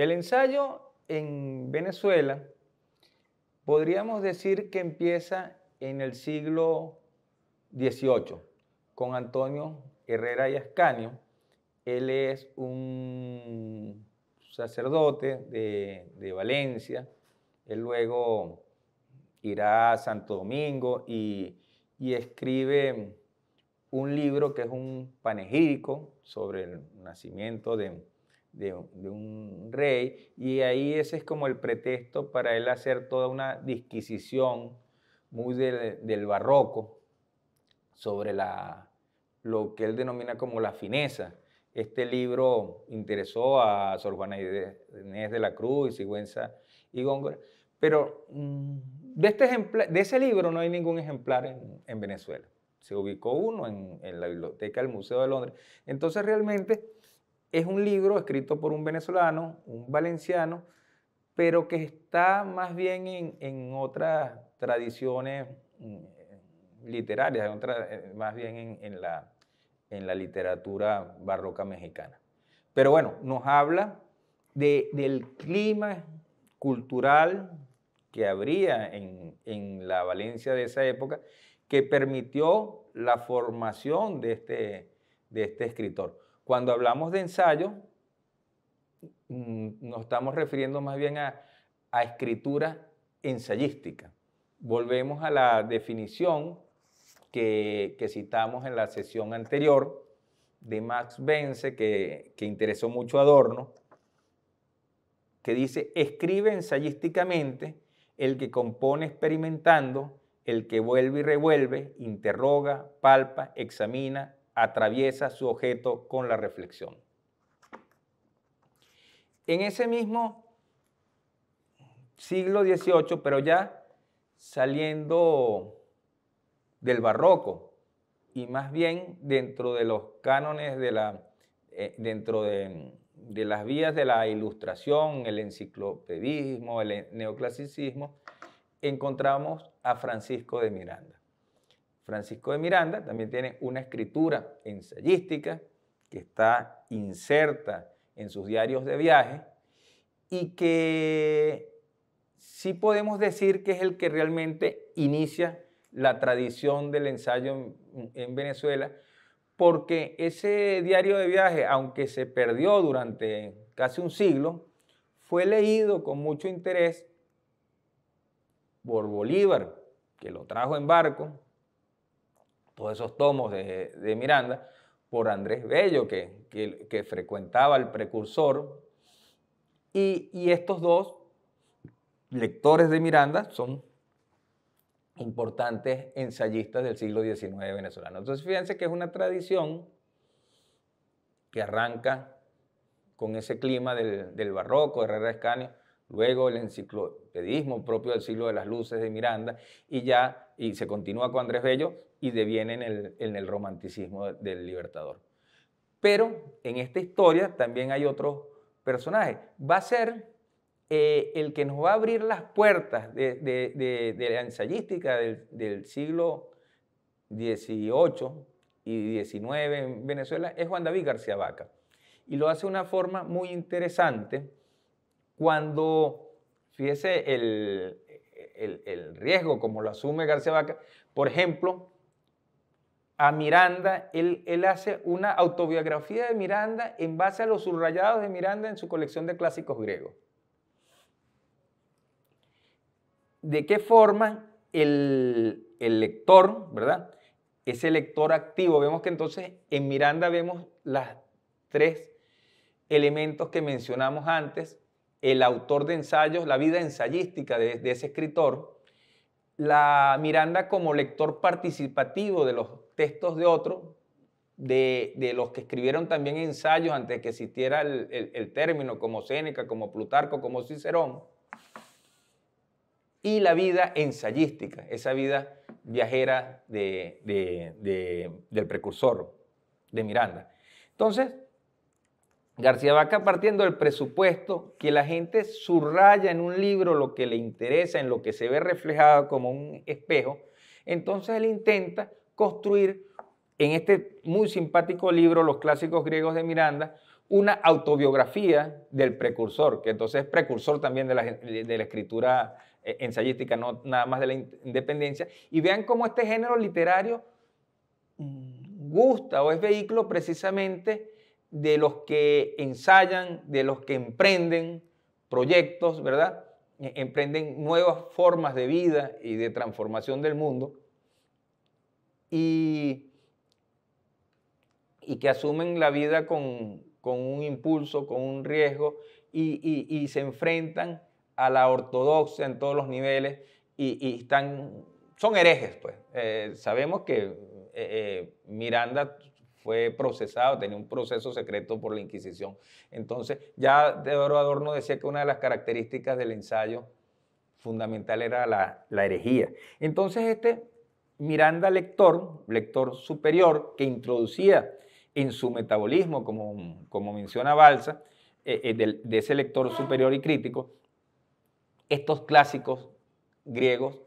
El ensayo en Venezuela podríamos decir que empieza en el siglo XVIII con Antonio Herrera y Ascanio. Él es un sacerdote de, Valencia. Él luego irá a Santo Domingo y escribe un libro que es un panegírico sobre el nacimiento de, de, un rey, y ahí ese es como el pretexto para él hacer toda una disquisición muy del, barroco sobre la, lo que él denomina como la fineza. Este libro interesó a Sor Juana Inés de la Cruz y Sigüenza y Góngora, pero mm, de, este de ese libro no hay ningún ejemplar en, Venezuela. Se ubicó uno en, en la biblioteca del Museo de Londres. Entonces realmente es un libro escrito por un venezolano, un valenciano, pero que está más bien en, otras tradiciones mm, literarias, eh, más bien en, la, literatura barroca mexicana. Pero bueno, nos habla del clima cultural que habría en, en, la Valencia de esa época que permitió la formación de este, de este escritor. Cuando hablamos de ensayo, mm, nos estamos refiriendo más bien a, escritura ensayística. Volvemos a la definición que, citamos en la sesión anterior de Max Bense, que, interesó mucho a Adorno, que dice, escribe ensayísticamente el que compone experimentando, el que vuelve y revuelve, interroga, palpa, examina, atraviesa su objeto con la reflexión. En ese mismo siglo XVIII, pero ya saliendo del barroco y más bien dentro de los cánones de la, eh, dentro de, de las vías de la ilustración, el enciclopedismo, el neoclasicismo, encontramos a Francisco de Miranda. Francisco de Miranda también tiene una escritura ensayística que está inserta en sus diarios de viaje y que sí podemos decir que es el que realmente inicia la tradición del ensayo en, Venezuela, porque ese diario de viaje, aunque se perdió durante casi un siglo, fue leído con mucho interés por Bolívar, que lo trajo en barco, todos esos tomos de, Miranda por Andrés Bello, que, que, frecuentaba el precursor. Y, estos dos lectores de Miranda son importantes ensayistas del siglo XIX venezolano. Entonces, fíjense que es una tradición que arranca con ese clima del, del barroco, Herrera Escania, luego el enciclopedismo propio del siglo de las luces de Miranda, y ya, y se continúa con Andrés Bello, y deviene en el, romanticismo del libertador. Pero en esta historia también hay otro personaje. Va a ser eh, el que nos va a abrir las puertas de, la ensayística del, siglo XVIII y XIX en Venezuela es Juan David García Vaca. Y lo hace de una forma muy interesante cuando, fíjese el, el riesgo como lo asume García Vaca, por ejemplo, a Miranda, él, hace una autobiografía de Miranda en base a los subrayados de Miranda en su colección de clásicos griegos. ¿De qué forma el, lector, verdad? Ese lector activo, vemos que entonces en Miranda vemos los tres elementos que mencionamos antes, el autor de ensayos, la vida ensayística de, de, ese escritor, la Miranda como lector participativo de los textos de otros, de, los que escribieron también ensayos antes de que existiera el, término, como Séneca, como Plutarco, como Cicerón, y la vida ensayística, esa vida viajera del precursor de Miranda. Entonces, García Vaca partiendo del presupuesto que la gente subraya en un libro lo que le interesa, en lo que se ve reflejado como un espejo, entonces él intenta construir en este muy simpático libro, Los clásicos griegos de Miranda, una autobiografía del precursor, que entonces es precursor también de la, de la escritura eh, ensayística, no nada más de la independencia, y vean cómo este género literario gusta o es vehículo precisamente de los que ensayan, de los que emprenden proyectos, ¿verdad? E-, emprenden nuevas formas de vida y de transformación del mundo y, y que asumen la vida con, con, un impulso, con un riesgo y, y, se enfrentan a la ortodoxia en todos los niveles y, están, son herejes, pues. Eh, sabemos que eh, eh, Miranda fue procesado, tenía un proceso secreto por la Inquisición. Entonces, ya Teodoro Adorno decía que una de las características del ensayo fundamental era la, la herejía. Entonces, este Miranda Lector, Lector Superior, que introducía en su metabolismo, como, menciona Balsa, eh, eh, de, ese lector superior y crítico, estos clásicos griegos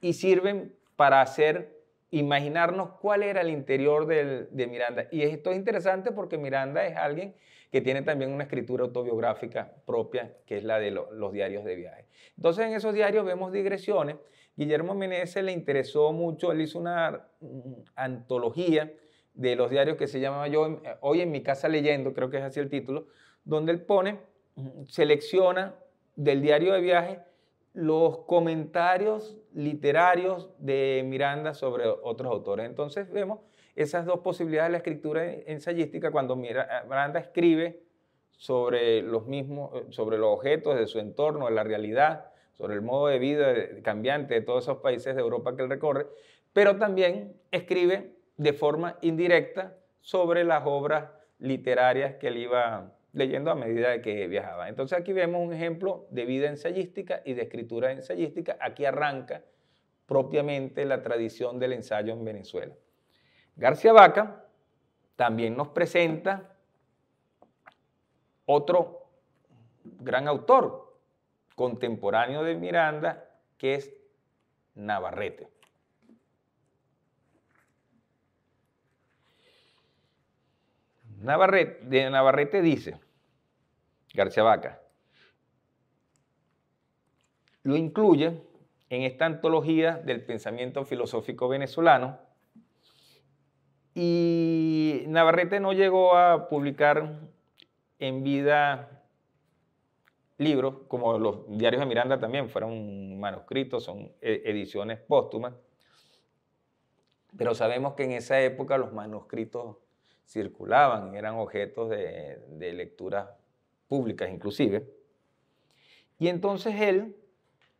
y sirven para hacer imaginarnos cuál era el interior de Miranda. Y esto es interesante porque Miranda es alguien que tiene también una escritura autobiográfica propia, que es la de los diarios de viaje. Entonces en esos diarios vemos digresiones Guillermo Meneses le interesó mucho, él hizo una mm, antología de los diarios que se llamaba Yo eh, hoy en mi casa leyendo, creo que es así el título, donde él pone, mm, selecciona del diario de viaje los comentarios literarios de Miranda sobre otros autores. Entonces vemos esas dos posibilidades de la escritura ensayística cuando eh, Miranda escribe sobre los mismos, eh, sobre los objetos de su entorno, de la realidad, sobre el modo de vida cambiante de todos esos países de Europa que él recorre, pero también escribe de forma indirecta sobre las obras literarias que él iba leyendo a medida de que viajaba. Entonces aquí vemos un ejemplo de vida ensayística y de escritura ensayística. Aquí arranca propiamente la tradición del ensayo en Venezuela. García Vaca también nos presenta otro gran autor contemporáneo de Miranda, que es Navarrete. Navarrete, de Navarrete dice, García Vaca, lo incluye en esta antología del pensamiento filosófico venezolano y Navarrete no llegó a publicar en vida libros, como los diarios de Miranda también fueron manuscritos, son e, ediciones póstumas, pero sabemos que en esa época los manuscritos circulaban, eran objetos de, lecturas públicas inclusive. Y entonces él,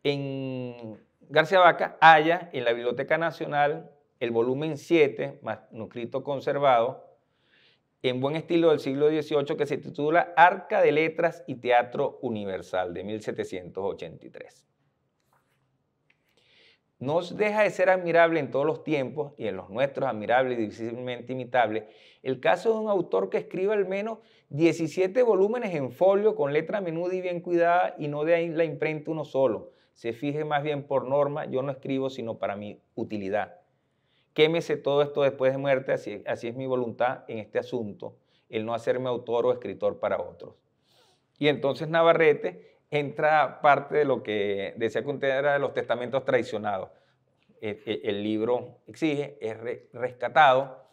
en García Vaca, halla en la Biblioteca Nacional el volumen 7, manuscrito conservado, en buen estilo del siglo XVIII que se titula Arca de Letras y Teatro Universal de 1783. No deja de ser admirable en todos los tiempos y en los nuestros admirable y difícilmente imitable el caso de un autor que escribe al menos 17 volúmenes en folio con letra menuda y bien cuidada y no de ahí la imprenta uno solo. Se fije más bien por norma, yo no escribo sino para mi utilidad quémese todo esto después de muerte, así, así es mi voluntad en este asunto, el no hacerme autor o escritor para otros. Y entonces Navarrete entra parte de lo que decía que era de los testamentos traicionados. E, e, el, libro exige, es rescatado,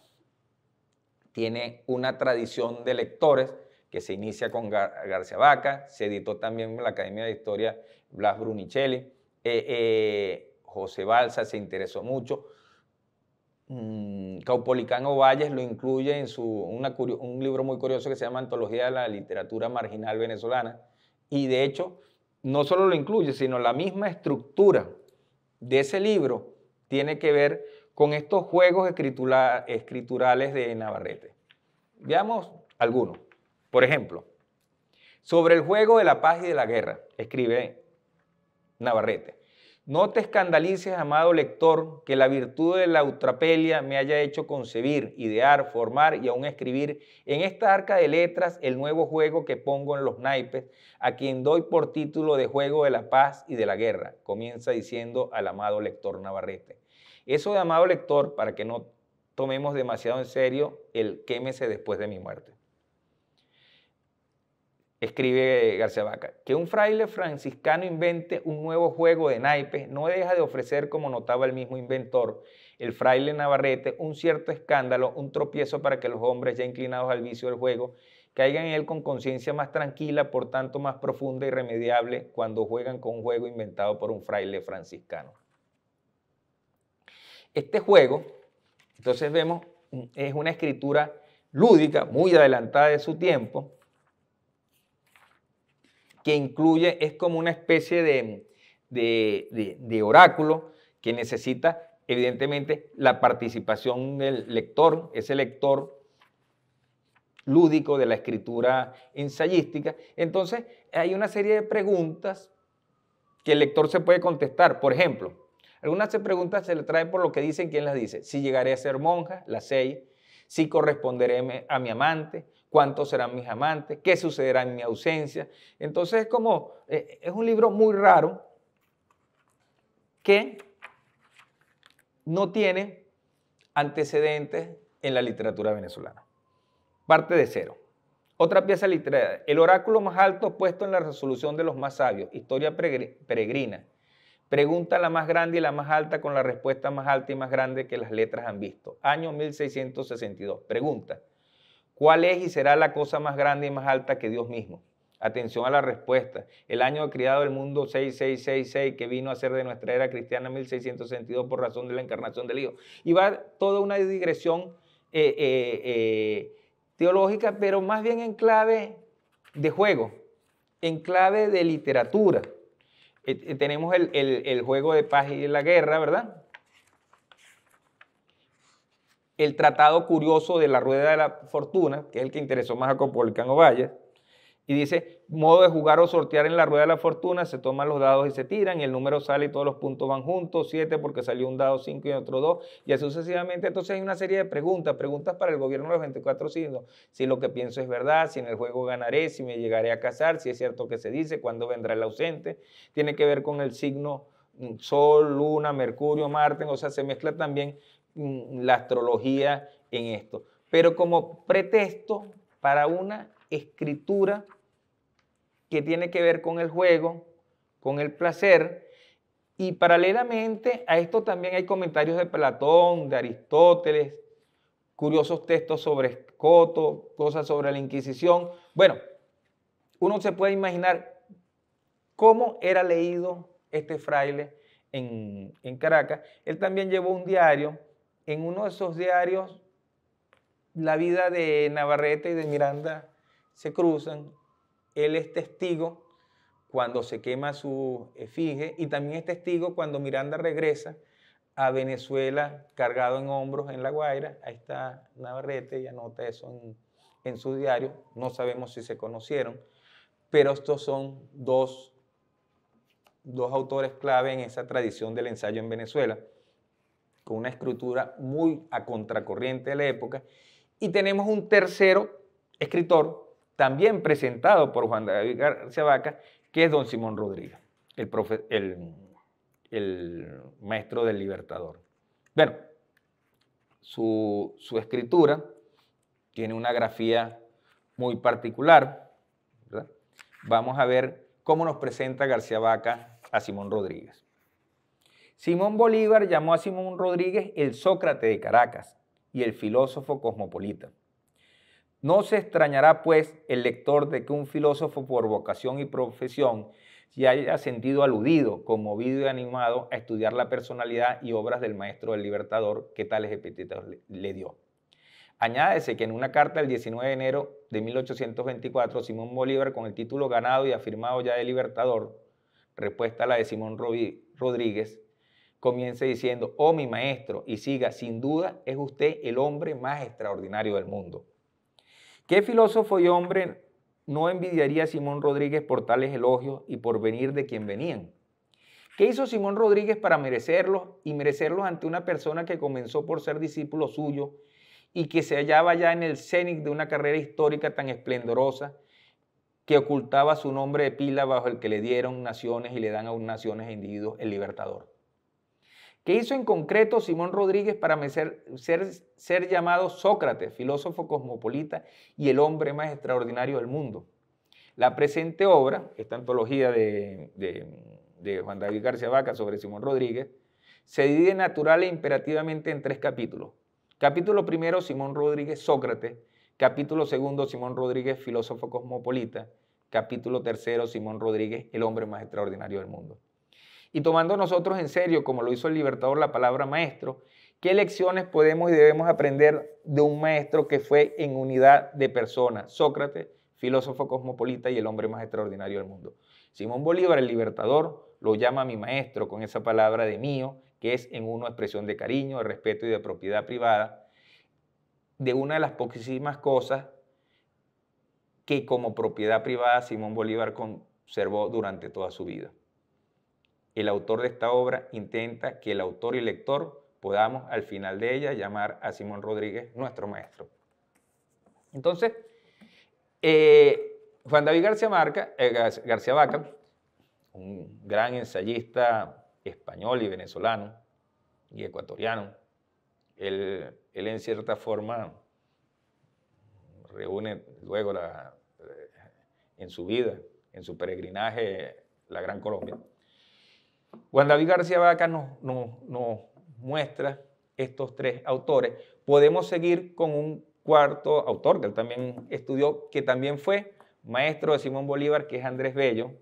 tiene una tradición de lectores que se inicia con García Vaca, se editó también en la Academia de Historia Blas Brunichelli eh, eh, José Balsa se interesó mucho, Mm, Caupolicano Valles lo incluye en su, un libro muy curioso que se llama Antología de la Literatura Marginal Venezolana. Y de hecho, no solo lo incluye, sino la misma estructura de ese libro tiene que ver con estos juegos escriturales de Navarrete. Veamos algunos. Por ejemplo, sobre el juego de la paz y de la guerra, escribe Navarrete. No te escandalices, amado lector, que la virtud de la ultrapelia me haya hecho concebir, idear, formar y aún escribir en esta arca de letras el nuevo juego que pongo en los naipes, a quien doy por título de juego de la paz y de la guerra, comienza diciendo al amado lector Navarrete. Eso de amado lector, para que no tomemos demasiado en serio el quémese después de mi muerte escribe García Vaca, que un fraile franciscano invente un nuevo juego de naipes no deja de ofrecer, como notaba el mismo inventor, el fraile Navarrete, un cierto escándalo, un tropiezo para que los hombres ya inclinados al vicio del juego caigan en él con conciencia más tranquila, por tanto más profunda y remediable, cuando juegan con un juego inventado por un fraile franciscano. Este juego, entonces vemos, es una escritura lúdica, muy adelantada de su tiempo, que incluye, es como una especie de, oráculo que necesita evidentemente la participación del lector, ese lector lúdico de la escritura ensayística. Entonces, hay una serie de preguntas que el lector se puede contestar. Por ejemplo, algunas preguntas se le trae por lo que dicen, quién las dice. Si llegaré a ser monja, las seis. Si corresponderé a mi amante cuántos serán mis amantes, qué sucederá en mi ausencia. Entonces es como, eh, es un libro muy raro que no tiene antecedentes en la literatura venezolana. Parte de cero. Otra pieza literaria, el oráculo más alto puesto en la resolución de los más sabios, historia peregrina. Pregunta la más grande y la más alta con la respuesta más alta y más grande que las letras han visto. Año 1662. Pregunta. ¿Cuál es y será la cosa más grande y más alta que Dios mismo? Atención a la respuesta. El año criado del mundo 6666 que vino a ser de nuestra era cristiana 1662 por razón de la encarnación del Hijo. Y va toda una digresión eh, eh, eh, teológica, pero más bien en clave de juego, en clave de literatura. tenemos el, el juego de paz y la guerra, ¿verdad? el tratado curioso de la rueda de la fortuna, que es el que interesó más a o Valle, y dice, modo de jugar o sortear en la rueda de la fortuna, se toman los dados y se tiran, y el número sale y todos los puntos van juntos, siete porque salió un dado cinco y otro dos, y así sucesivamente. Entonces hay una serie de preguntas, preguntas para el gobierno de los 24 signos, si lo que pienso es verdad, si en el juego ganaré, si me llegaré a casar, si es cierto que se dice, cuándo vendrá el ausente, tiene que ver con el signo mm, Sol, Luna, Mercurio, Marte, o sea, se mezcla también Mm, la astrología en esto, pero como pretexto para una escritura que tiene que ver con el juego, con el placer, y paralelamente a esto también hay comentarios de Platón, de Aristóteles, curiosos textos sobre Escoto, cosas sobre la Inquisición. Bueno, uno se puede imaginar cómo era leído este fraile en, en Caracas. Él también llevó un diario en uno de esos diarios la vida de Navarrete y de Miranda se cruzan. Él es testigo cuando se quema su efigie y también es testigo cuando Miranda regresa a Venezuela cargado en hombros en La Guaira. Ahí está Navarrete y anota eso en, su diario. No sabemos si se conocieron, pero estos son dos, dos autores clave en esa tradición del ensayo en Venezuela con una escritura muy a contracorriente de la época. Y tenemos un tercero escritor, también presentado por Juan David García Vaca, que es don Simón Rodríguez, el, maestro del Libertador. Bueno, su, escritura tiene una grafía muy particular. Vamos a ver cómo nos presenta García Vaca a Simón Rodríguez. Simón Bolívar llamó a Simón Rodríguez el Sócrate de Caracas y el filósofo cosmopolita. No se extrañará, pues, el lector de que un filósofo por vocación y profesión se haya sentido aludido, conmovido y animado a estudiar la personalidad y obras del maestro del libertador que tales epítetos le dio. Añádese que en una carta del 19 de enero de 1824, Simón Bolívar, con el título ganado y afirmado ya de libertador, respuesta a la de Simón Rodríguez, comience diciendo, oh mi maestro, y siga, sin duda es usted el hombre más extraordinario del mundo. ¿Qué filósofo y hombre no envidiaría a Simón Rodríguez por tales elogios y por venir de quien venían? ¿Qué hizo Simón Rodríguez para merecerlos y merecerlos ante una persona que comenzó por ser discípulo suyo y que se hallaba ya en el cénit de una carrera histórica tan esplendorosa que ocultaba su nombre de pila bajo el que le dieron naciones y le dan a un naciones e individuos el libertador? ¿Qué hizo en concreto Simón Rodríguez para ser, ser, llamado Sócrates, filósofo cosmopolita y el hombre más extraordinario del mundo? La presente obra, esta antología de, de Juan David García Vaca sobre Simón Rodríguez, se divide natural e imperativamente en tres capítulos. Capítulo primero, Simón Rodríguez Sócrates. Capítulo segundo, Simón Rodríguez, filósofo cosmopolita. Capítulo tercero, Simón Rodríguez, el hombre más extraordinario del mundo y tomando nosotros en serio, como lo hizo el Libertador, la palabra maestro, ¿qué lecciones podemos y debemos aprender de un maestro que fue en unidad de persona? Sócrates, filósofo cosmopolita y el hombre más extraordinario del mundo. Simón Bolívar, el Libertador, lo llama mi maestro con esa palabra de mío, que es en uno expresión de cariño, de respeto y de propiedad privada, de una de las poquísimas cosas que como propiedad privada Simón Bolívar conservó durante toda su vida el autor de esta obra intenta que el autor y lector podamos al final de ella llamar a Simón Rodríguez nuestro maestro. Entonces, eh, Juan David García, Marca, eh, García Vaca, un gran ensayista español y venezolano y ecuatoriano, él, en cierta forma reúne luego eh, en su vida, en su peregrinaje, la Gran Colombia Juan David García Vaca nos, muestra estos tres autores. Podemos seguir con un cuarto autor que él también estudió, que también fue maestro de Simón Bolívar, que es Andrés Bello,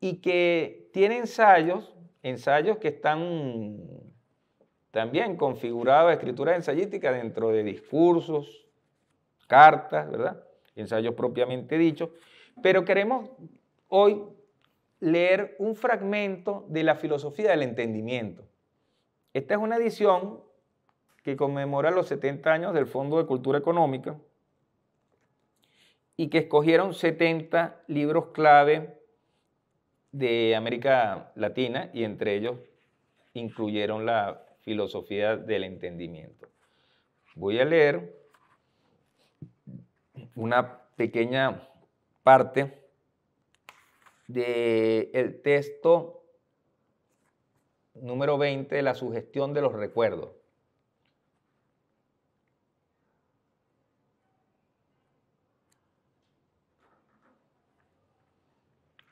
y que tiene ensayos, ensayos que están también configurados, escritura ensayística dentro de discursos, cartas, ¿verdad? Ensayos propiamente dichos, pero queremos hoy leer un fragmento de la filosofía del entendimiento. Esta es una edición que conmemora los 70 años del Fondo de Cultura Económica y que escogieron 70 libros clave de América Latina y entre ellos incluyeron la filosofía del entendimiento. Voy a leer una pequeña parte del el texto número 20, la sugestión de los recuerdos.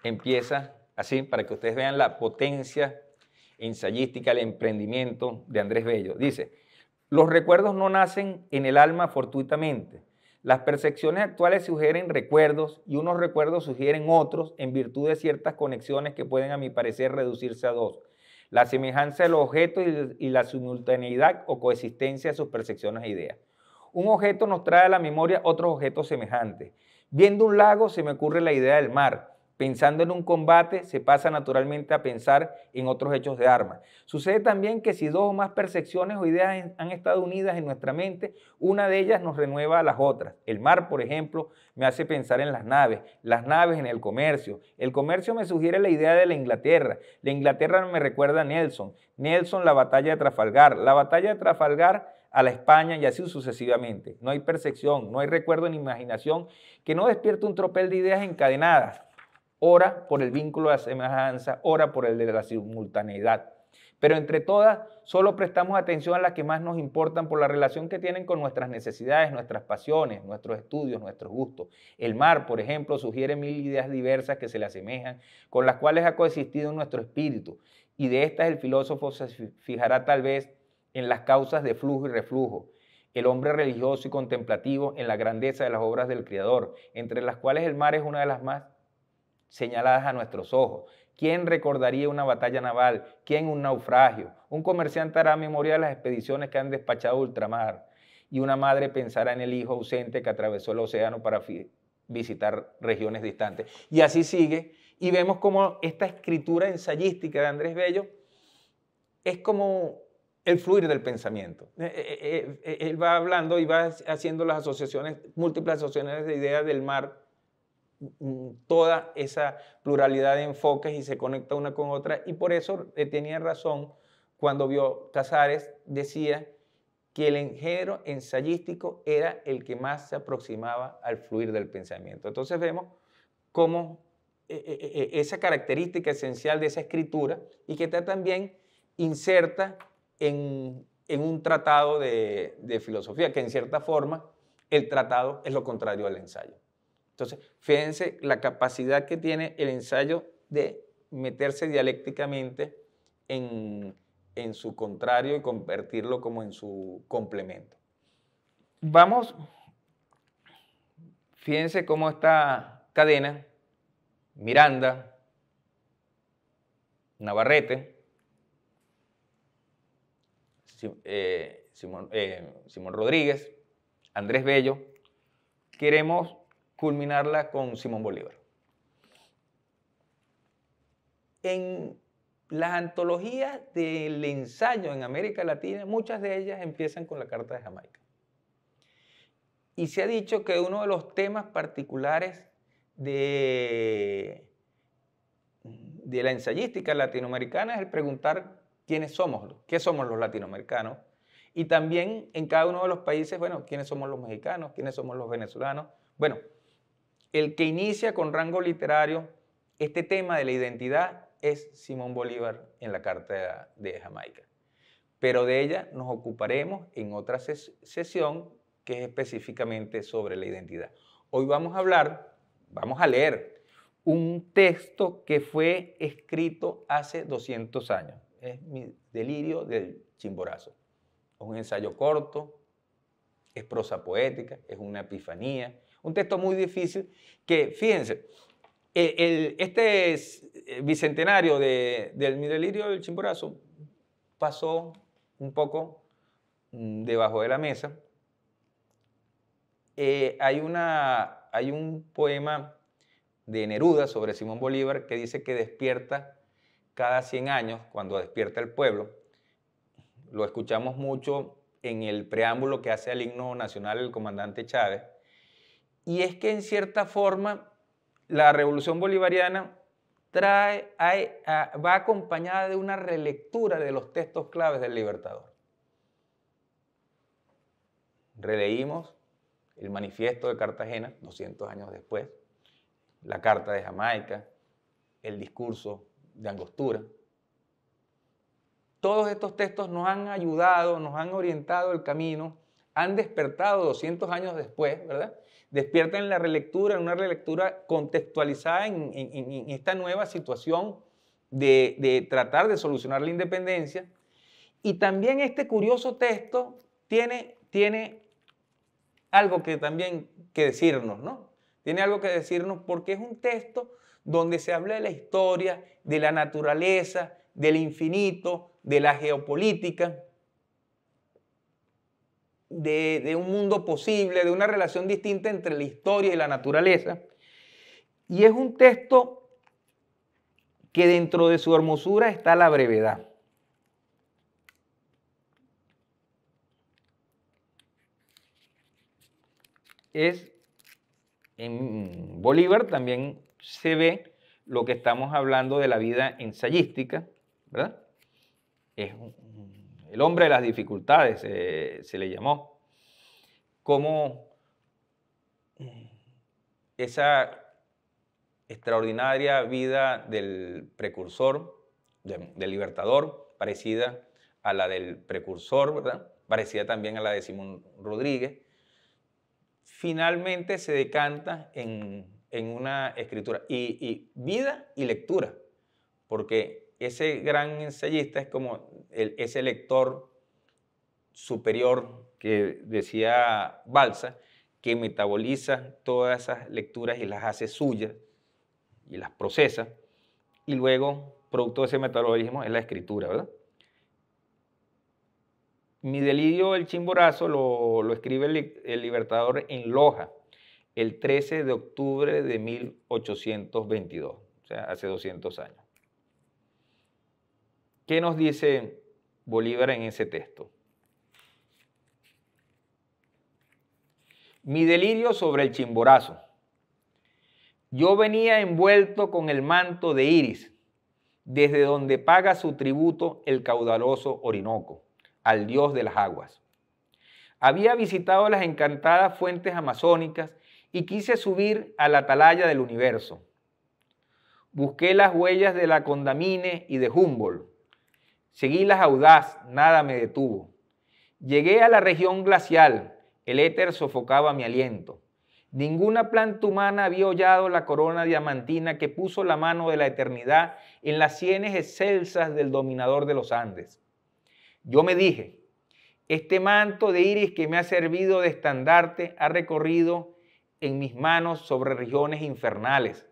Empieza así para que ustedes vean la potencia ensayística, el emprendimiento de Andrés Bello. Dice, los recuerdos no nacen en el alma fortuitamente las percepciones actuales sugieren recuerdos y unos recuerdos sugieren otros en virtud de ciertas conexiones que pueden, a mi parecer, reducirse a dos. La semejanza del objeto y la simultaneidad o coexistencia de sus percepciones e ideas. Un objeto nos trae a la memoria otros objetos semejantes. Viendo un lago se me ocurre la idea del mar pensando en un combate, se pasa naturalmente a pensar en otros hechos de armas. Sucede también que si dos o más percepciones o ideas han estado unidas en nuestra mente, una de ellas nos renueva a las otras. El mar, por ejemplo, me hace pensar en las naves, las naves en el comercio. El comercio me sugiere la idea de la Inglaterra. La Inglaterra me recuerda a Nelson. Nelson, la batalla de Trafalgar. La batalla de Trafalgar a la España y así sucesivamente. No hay percepción, no hay recuerdo ni imaginación que no despierte un tropel de ideas encadenadas ora por el vínculo de la semejanza, ora por el de la simultaneidad. Pero entre todas, solo prestamos atención a las que más nos importan por la relación que tienen con nuestras necesidades, nuestras pasiones, nuestros estudios, nuestros gustos. El mar, por ejemplo, sugiere mil ideas diversas que se le asemejan, con las cuales ha coexistido nuestro espíritu. Y de estas el filósofo se fijará tal vez en las causas de flujo y reflujo. El hombre religioso y contemplativo en la grandeza de las obras del Creador, entre las cuales el mar es una de las más señaladas a nuestros ojos. ¿Quién recordaría una batalla naval? ¿Quién un naufragio? Un comerciante hará memoria de las expediciones que han despachado ultramar. Y una madre pensará en el hijo ausente que atravesó el océano para visitar regiones distantes. Y así sigue. Y vemos cómo esta escritura ensayística de Andrés Bello es como el fluir del pensamiento. Eh, eh, eh, él va hablando y va haciendo las asociaciones, múltiples asociaciones de ideas del mar toda esa pluralidad de enfoques y se conecta una con otra. Y por eso eh, tenía razón cuando vio Casares, decía que el enjero ensayístico era el que más se aproximaba al fluir del pensamiento. Entonces vemos cómo eh, eh, esa característica esencial de esa escritura y que está también inserta en, un tratado de filosofía, que en cierta forma el tratado es lo contrario al ensayo. Entonces, fíjense la capacidad que tiene el ensayo de meterse dialécticamente en, su contrario y convertirlo como en su complemento. Vamos, fíjense cómo esta cadena, Miranda, Navarrete, eh, Simón, eh, Simón Rodríguez, Andrés Bello, queremos culminarla con Simón Bolívar. En las antologías del ensayo en América Latina, muchas de ellas empiezan con la Carta de Jamaica. Y se ha dicho que uno de los temas particulares de, la ensayística latinoamericana es el preguntar quiénes somos, qué somos los latinoamericanos. Y también en cada uno de los países, bueno, quiénes somos los mexicanos, quiénes somos los venezolanos. Bueno, el que inicia con rango literario este tema de la identidad es Simón Bolívar en la Carta de Jamaica. Pero de ella nos ocuparemos en otra sesión que es específicamente sobre la identidad. Hoy vamos a hablar, vamos a leer un texto que fue escrito hace 200 años. Es mi delirio del chimborazo. Es un ensayo corto, es prosa poética, es una epifanía, un texto muy difícil que, fíjense, eh, este eh, bicentenario del mi del chimborazo pasó un poco mm, debajo de la mesa. Eh, hay, una, hay un poema de Neruda sobre Simón Bolívar que dice que despierta cada 100 años, cuando despierta el pueblo. Lo escuchamos mucho en el preámbulo que hace al himno nacional el comandante Chávez. Y es que en cierta forma la revolución bolivariana va acompañada de una relectura de los textos claves del Libertador. Releímos el manifiesto de Cartagena 200 años después, la carta de Jamaica, el discurso de Angostura. Todos estos textos nos han ayudado, nos han orientado el camino, han despertado 200 años después, ¿verdad? despierta en la relectura, en una relectura contextualizada en, esta nueva situación de, tratar de solucionar la independencia. Y también este curioso texto tiene, tiene algo que también que decirnos, ¿no? Tiene algo que decirnos porque es un texto donde se habla de la historia, de la naturaleza, del infinito, de la geopolítica de, un mundo posible, de una relación distinta entre la historia y la naturaleza. Y es un texto que dentro de su hermosura está la brevedad. Es en Bolívar también se ve lo que estamos hablando de la vida ensayística, ¿verdad? Es un, el hombre de las dificultades eh, se le llamó, como esa extraordinaria vida del precursor, del libertador, parecida a la del precursor, ¿verdad? parecida también a la de Simón Rodríguez, finalmente se decanta en, una escritura. Y, y vida y lectura, porque ese gran ensayista es como ese lector superior que decía Balsa, que metaboliza todas esas lecturas y las hace suyas y las procesa. Y luego, producto de ese metabolismo, es la escritura, ¿verdad? Mi delirio El chimborazo lo, escribe el, el Libertador en Loja el 13 de octubre de 1822, o sea, hace 200 años. ¿Qué nos dice Bolívar en ese texto? Mi delirio sobre el chimborazo. Yo venía envuelto con el manto de iris, desde donde paga su tributo el caudaloso Orinoco, al dios de las aguas. Había visitado las encantadas fuentes amazónicas y quise subir a la atalaya del universo. Busqué las huellas de la Condamine y de Humboldt, Seguí las audaz, nada me detuvo. Llegué a la región glacial, el éter sofocaba mi aliento. Ninguna planta humana había hollado la corona diamantina que puso la mano de la eternidad en las sienes excelsas del dominador de los Andes. Yo me dije, este manto de iris que me ha servido de estandarte ha recorrido en mis manos sobre regiones infernales,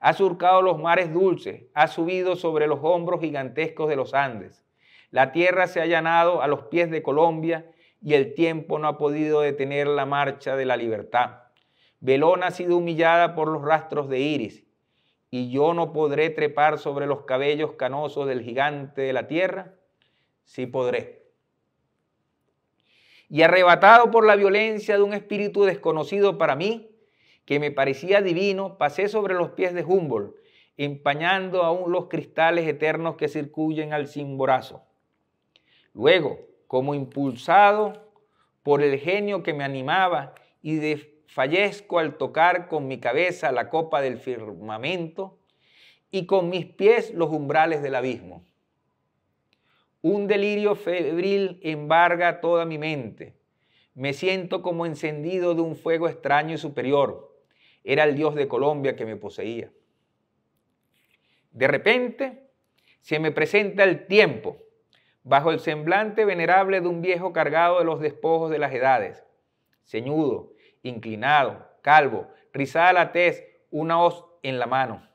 ha surcado los mares dulces, ha subido sobre los hombros gigantescos de los Andes. La tierra se ha allanado a los pies de Colombia y el tiempo no ha podido detener la marcha de la libertad. Belona ha sido humillada por los rastros de Iris y yo no podré trepar sobre los cabellos canosos del gigante de la tierra. Sí podré. Y arrebatado por la violencia de un espíritu desconocido para mí, que me parecía divino, pasé sobre los pies de Humboldt, empañando aún los cristales eternos que circuyen al cimborazo. Luego, como impulsado por el genio que me animaba y desfallezco al tocar con mi cabeza la copa del firmamento y con mis pies los umbrales del abismo. Un delirio febril embarga toda mi mente. Me siento como encendido de un fuego extraño y superior era el Dios de Colombia que me poseía. De repente se me presenta el tiempo bajo el semblante venerable de un viejo cargado de los despojos de las edades, ceñudo, inclinado, calvo, rizada la tez, una hoz en la mano.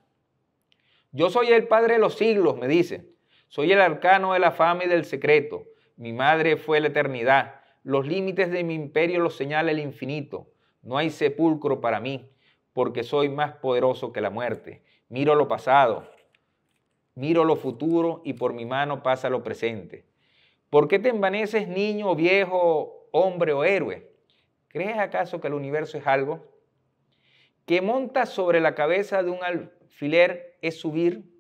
Yo soy el padre de los siglos, me dice, soy el arcano de la fama y del secreto, mi madre fue la eternidad, los límites de mi imperio los señala el infinito, no hay sepulcro para mí, porque soy más poderoso que la muerte. Miro lo pasado, miro lo futuro y por mi mano pasa lo presente. ¿Por qué te envaneces, niño, viejo, hombre o héroe? ¿Crees acaso que el universo es algo? Que montas sobre la cabeza de un alfiler es subir.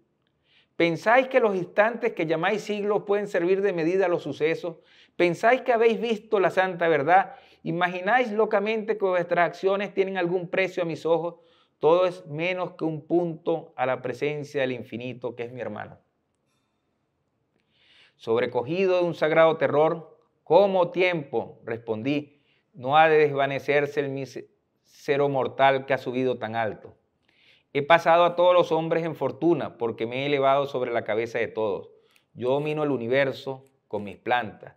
¿Pensáis que los instantes que llamáis siglos pueden servir de medida a los sucesos? ¿Pensáis que habéis visto la santa verdad ¿Imagináis locamente que vuestras acciones tienen algún precio a mis ojos? Todo es menos que un punto a la presencia del infinito que es mi hermano. Sobrecogido de un sagrado terror, ¿cómo tiempo, respondí, no ha de desvanecerse el misero mortal que ha subido tan alto. He pasado a todos los hombres en fortuna porque me he elevado sobre la cabeza de todos. Yo domino el universo con mis plantas.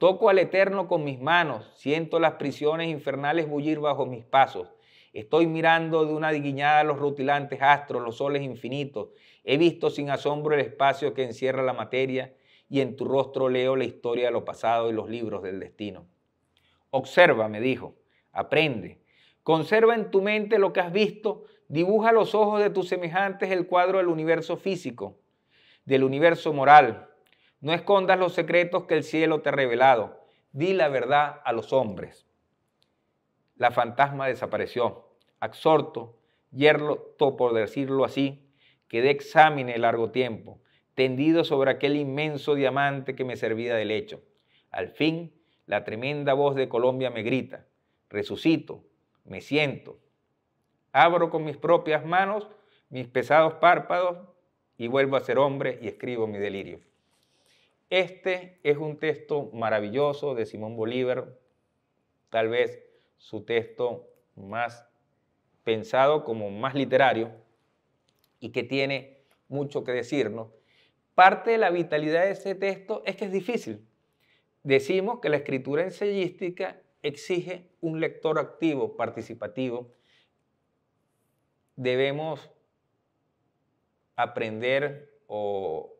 Toco al Eterno con mis manos, siento las prisiones infernales bullir bajo mis pasos. Estoy mirando de una diguiñada los rutilantes astros, los soles infinitos. He visto sin asombro el espacio que encierra la materia y en tu rostro leo la historia de lo pasado y los libros del destino. Observa, me dijo, aprende. Conserva en tu mente lo que has visto, dibuja a los ojos de tus semejantes el cuadro del universo físico, del universo moral, no escondas los secretos que el cielo te ha revelado. Di la verdad a los hombres. La fantasma desapareció. Exhorto, yerto por decirlo así, quedé examiné largo tiempo, tendido sobre aquel inmenso diamante que me servía de lecho. Al fin, la tremenda voz de Colombia me grita, resucito, me siento. Abro con mis propias manos mis pesados párpados y vuelvo a ser hombre y escribo mi delirio. Este es un texto maravilloso de Simón Bolívar, tal vez su texto más pensado como más literario y que tiene mucho que decirnos. Parte de la vitalidad de ese texto es que es difícil. Decimos que la escritura ensayística exige un lector activo, participativo. Debemos aprender o,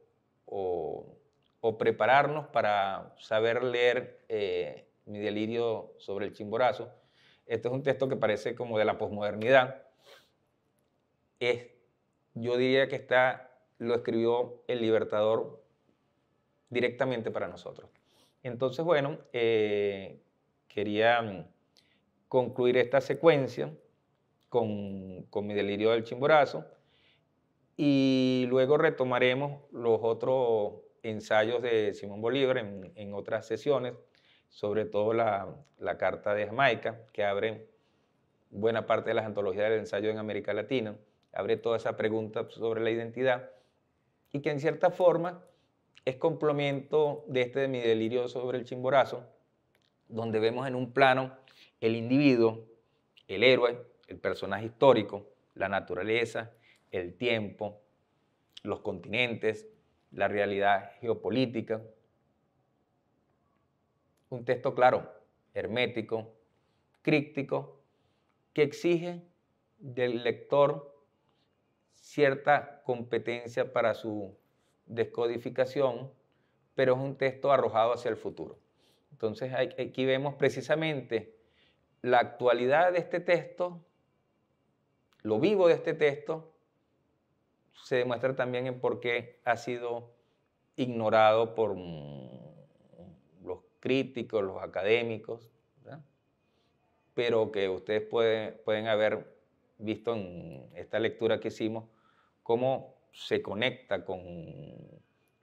o o prepararnos para saber leer eh, mi delirio sobre el chimborazo. Este es un texto que parece como de la posmodernidad. yo diría que está, lo escribió el Libertador directamente para nosotros. Entonces, bueno, eh, quería mm, concluir esta secuencia con mi delirio del chimborazo y luego retomaremos los otros ensayos de Simón Bolívar en, otras sesiones, sobre todo la, la, Carta de Jamaica, que abre buena parte de las antologías del ensayo en América Latina, abre toda esa pregunta sobre la identidad y que en cierta forma es complemento de este de mi delirio sobre el chimborazo, donde vemos en un plano el individuo, el héroe, el personaje histórico, la naturaleza, el tiempo, los continentes, la realidad geopolítica. Un texto claro, hermético, críptico, que exige del lector cierta competencia para su descodificación, pero es un texto arrojado hacia el futuro. Entonces aquí vemos precisamente la actualidad de este texto, lo vivo de este texto, se demuestra también en por qué ha sido ignorado por los críticos, los académicos, pero que ustedes pueden haber visto en esta lectura que hicimos cómo se conecta con,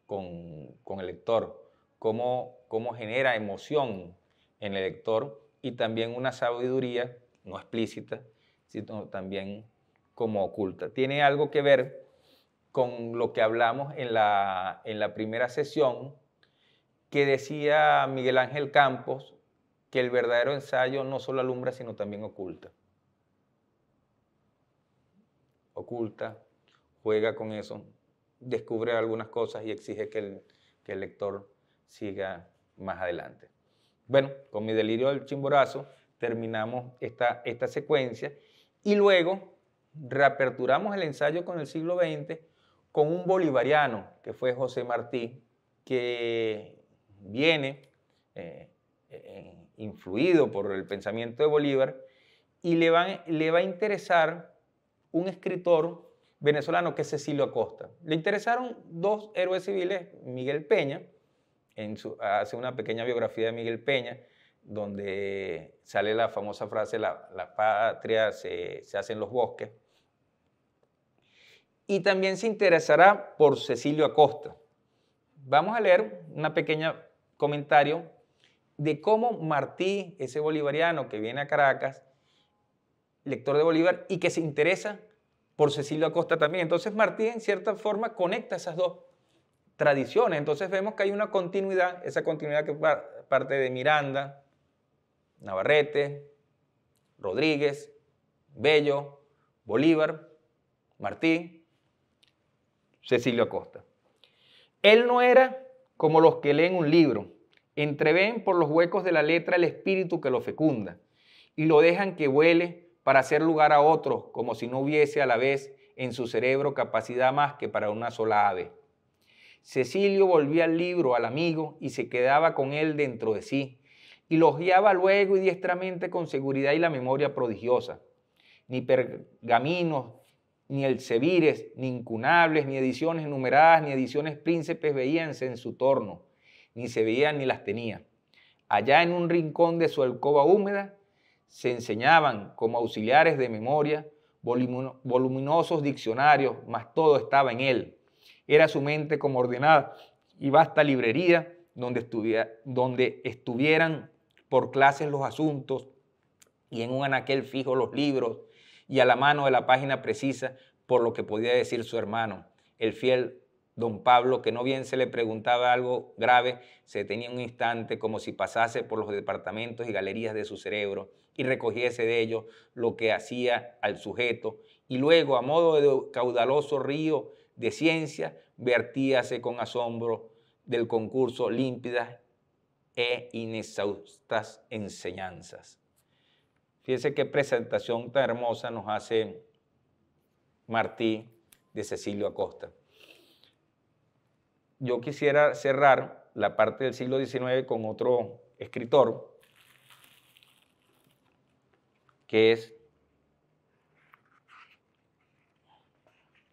con, el lector, cómo, cómo genera emoción en el lector y también una sabiduría no explícita, sino también como oculta. Tiene algo que ver con lo que hablamos en la, primera sesión, que decía Miguel Ángel Campos que el verdadero ensayo no solo alumbra, sino también oculta. Oculta, juega con eso, descubre algunas cosas y exige que el, lector siga más adelante. Bueno, con mi delirio del chimborazo terminamos esta, esta secuencia y luego reaperturamos el ensayo con el siglo XX con un bolivariano, que fue José Martí, que viene eh, eh, influido por el pensamiento de Bolívar, y le, va a interesar un escritor venezolano que es Cecilio Acosta. Le interesaron dos héroes civiles, Miguel Peña, hace una pequeña biografía de Miguel Peña, donde sale la famosa frase, la, patria se, se hace en los bosques, y también se interesará por Cecilio Acosta. Vamos a leer un pequeño comentario de cómo Martí, ese bolivariano que viene a Caracas, lector de Bolívar, y que se interesa por Cecilio Acosta también. Entonces Martí en cierta forma conecta esas dos tradiciones. Entonces vemos que hay una continuidad, esa continuidad que parte de Miranda, Navarrete, Rodríguez, Bello, Bolívar, Martí, Cecilio Acosta. Él no era como los que leen un libro, entreven por los huecos de la letra el espíritu que lo fecunda y lo dejan que vuele para hacer lugar a otros, como si no hubiese a la vez en su cerebro capacidad más que para una sola ave. Cecilio volvía al libro, al amigo, y se quedaba con él dentro de sí, y lo guiaba luego y diestramente con seguridad y la memoria prodigiosa. Ni pergaminos, ni el Sevires, ni incunables, ni ediciones numeradas, ni ediciones príncipes veíanse en su torno, ni se veían ni las tenía. Allá en un rincón de su alcoba húmeda se enseñaban como auxiliares de memoria voluminosos diccionarios, mas todo estaba en él. Era su mente como ordenada y vasta librería donde, donde estuvieran por clases los asuntos y en un anaquel fijo los libros y a la mano de la página precisa por lo que podía decir su hermano, el fiel don Pablo, que no bien se le preguntaba algo grave, se detenía un instante como si pasase por los departamentos y galerías de su cerebro y recogiese de ellos lo que hacía al sujeto, y luego, a modo de caudaloso río de ciencia, vertíase con asombro del concurso límpidas e inexhaustas enseñanzas. Fíjense qué presentación tan hermosa nos hace Martí de Cecilio Acosta. Yo quisiera cerrar la parte del siglo XIX con otro escritor, que es...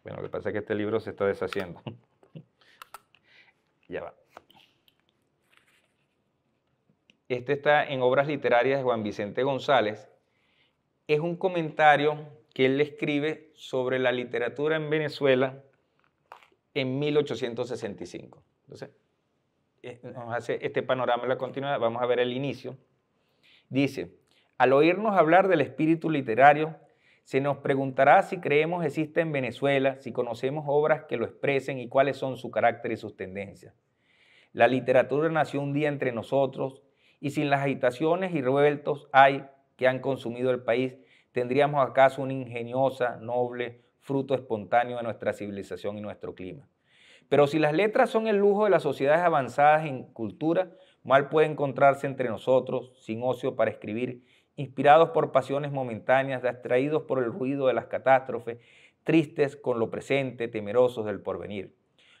Bueno, lo que pasa es que este libro se está deshaciendo. ya va. Este está en Obras Literarias de Juan Vicente González es un comentario que él escribe sobre la literatura en Venezuela en 1865. Entonces, eh, nos hace este panorama la continuidad. Vamos a ver el inicio. Dice, al oírnos hablar del espíritu literario, se nos preguntará si creemos existe en Venezuela, si conocemos obras que lo expresen y cuáles son su carácter y sus tendencias. La literatura nació un día entre nosotros y sin las agitaciones y revueltos hay que han consumido el país, tendríamos acaso una ingeniosa, noble, fruto espontáneo de nuestra civilización y nuestro clima. Pero si las letras son el lujo de las sociedades avanzadas en cultura, mal puede encontrarse entre nosotros, sin ocio para escribir, inspirados por pasiones momentáneas, distraídos por el ruido de las catástrofes, tristes con lo presente, temerosos del porvenir.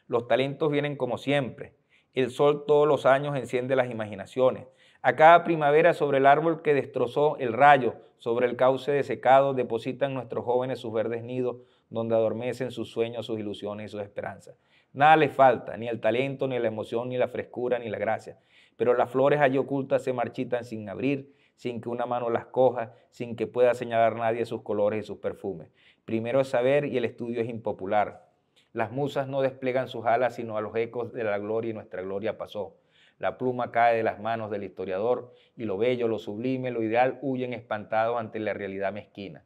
Los talentos vienen como siempre. El sol todos los años enciende las imaginaciones. A cada primavera sobre el árbol que destrozó el rayo, sobre el cauce de secado, depositan nuestros jóvenes sus verdes nidos, donde adormecen sus sueños, sus ilusiones y sus esperanzas. Nada les falta, ni el talento, ni la emoción, ni la frescura, ni la gracia. Pero las flores allí ocultas se marchitan sin abrir, sin que una mano las coja, sin que pueda señalar nadie sus colores y sus perfumes. Primero es saber y el estudio es impopular. Las musas no desplegan sus alas sino a los ecos de la gloria y nuestra gloria pasó. La pluma cae de las manos del historiador y lo bello, lo sublime, lo ideal huyen espantados ante la realidad mezquina.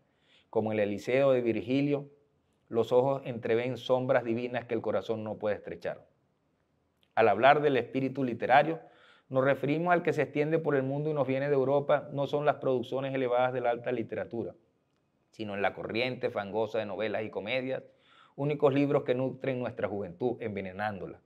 Como en el Eliseo de Virgilio, los ojos entreven sombras divinas que el corazón no puede estrechar. Al hablar del espíritu literario, nos referimos al que se extiende por el mundo y nos viene de Europa, no son las producciones elevadas de la alta literatura, sino en la corriente fangosa de novelas y comedias, únicos libros que nutren nuestra juventud, envenenándola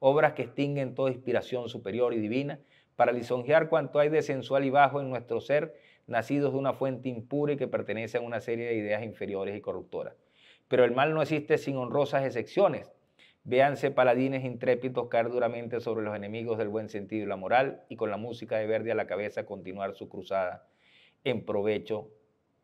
obras que extinguen toda inspiración superior y divina, para lisonjear cuanto hay de sensual y bajo en nuestro ser, nacidos de una fuente impura y que pertenece a una serie de ideas inferiores y corruptoras. Pero el mal no existe sin honrosas excepciones. Véanse paladines intrépidos caer duramente sobre los enemigos del buen sentido y la moral y con la música de verde a la cabeza continuar su cruzada en provecho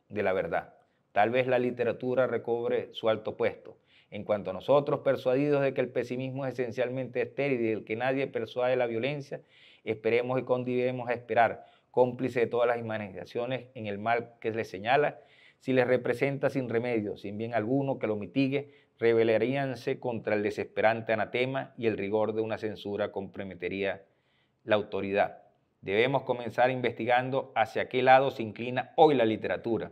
de la verdad. Tal vez la literatura recobre su alto puesto, en cuanto a nosotros, persuadidos de que el pesimismo es esencialmente estéril y del que nadie persuade la violencia, esperemos y condivemos a esperar, cómplice de todas las imaginaciones en el mal que les señala, si les representa sin remedio, sin bien alguno que lo mitigue, rebelaríanse contra el desesperante anatema y el rigor de una censura comprometería la autoridad. Debemos comenzar investigando hacia qué lado se inclina hoy la literatura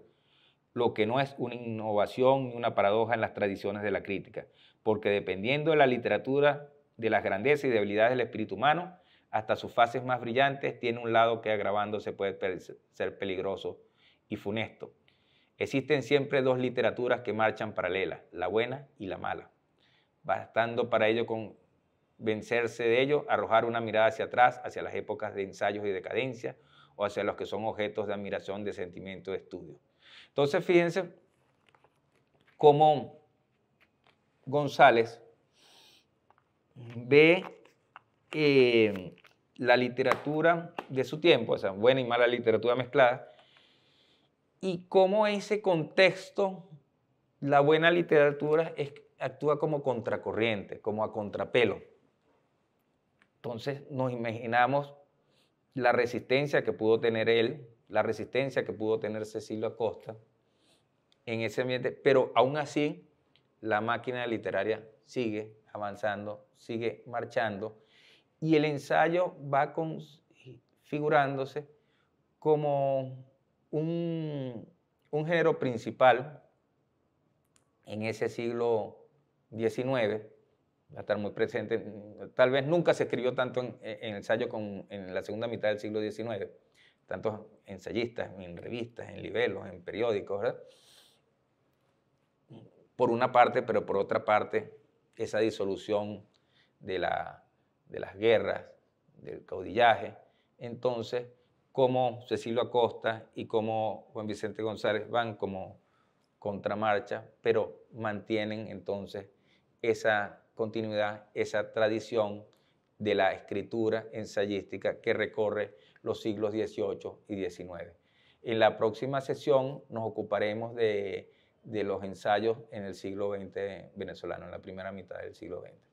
lo que no es una innovación ni una paradoja en las tradiciones de la crítica, porque dependiendo de la literatura, de las grandezas y debilidades del espíritu humano, hasta sus fases más brillantes tiene un lado que agravándose puede ser peligroso y funesto. Existen siempre dos literaturas que marchan paralelas, la buena y la mala. Bastando para ello con vencerse de ello, arrojar una mirada hacia atrás, hacia las épocas de ensayos y decadencia, o hacia los que son objetos de admiración, de sentimiento, de estudio. Entonces, fíjense cómo González ve eh, la literatura de su tiempo, esa buena y mala literatura mezclada, y cómo ese contexto, la buena literatura actúa como contracorriente, como a contrapelo. Entonces nos imaginamos la resistencia que pudo tener él la resistencia que pudo tener Cecilio Acosta en ese ambiente, pero aún así la máquina literaria sigue avanzando, sigue marchando y el ensayo va configurándose como un, género principal en ese siglo XIX, va a estar muy presente, tal vez nunca se escribió tanto en, en ensayo como en la segunda mitad del siglo XIX tantos ensayistas, en revistas, en libelos, en periódicos, Por una parte, pero por otra parte, esa disolución de, de las guerras, del caudillaje. Entonces, como Cecilio Acosta y como Juan Vicente González van como contramarcha, pero mantienen entonces esa continuidad, esa tradición de la escritura ensayística que recorre los siglos XVIII y XIX. En la próxima sesión nos ocuparemos de, los ensayos en el siglo XX venezolano, en la primera mitad del siglo XX.